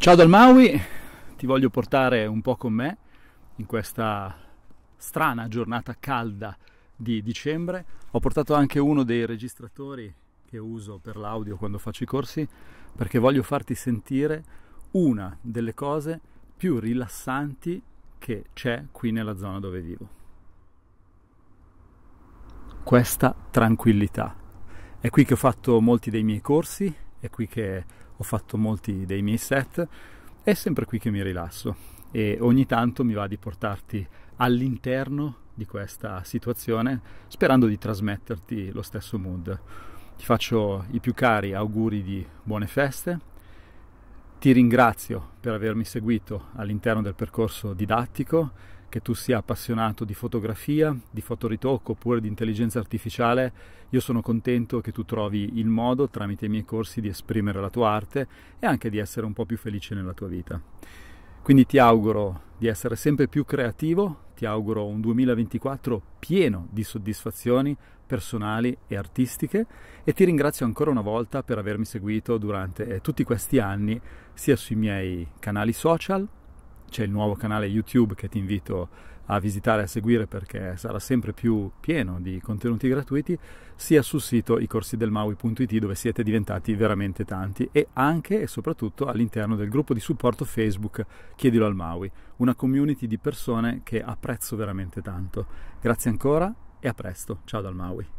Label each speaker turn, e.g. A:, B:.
A: Ciao dal Maui, ti voglio portare un po' con me in questa strana giornata calda di dicembre. Ho portato anche uno dei registratori che uso per l'audio quando faccio i corsi perché voglio farti sentire una delle cose più rilassanti che c'è qui nella zona dove vivo. Questa tranquillità. È qui che ho fatto molti dei miei corsi, è qui che ho fatto molti dei miei set, è sempre qui che mi rilasso e ogni tanto mi va di portarti all'interno di questa situazione sperando di trasmetterti lo stesso mood. Ti faccio i più cari auguri di buone feste, ti ringrazio per avermi seguito all'interno del percorso didattico che tu sia appassionato di fotografia, di fotoritocco oppure di intelligenza artificiale, io sono contento che tu trovi il modo tramite i miei corsi di esprimere la tua arte e anche di essere un po' più felice nella tua vita. Quindi ti auguro di essere sempre più creativo, ti auguro un 2024 pieno di soddisfazioni personali e artistiche e ti ringrazio ancora una volta per avermi seguito durante eh, tutti questi anni sia sui miei canali social c'è il nuovo canale YouTube che ti invito a visitare e a seguire perché sarà sempre più pieno di contenuti gratuiti, sia sul sito icorsidelmaui.it dove siete diventati veramente tanti e anche e soprattutto all'interno del gruppo di supporto Facebook Chiedilo al Maui, una community di persone che apprezzo veramente tanto. Grazie ancora e a presto, ciao dal Maui.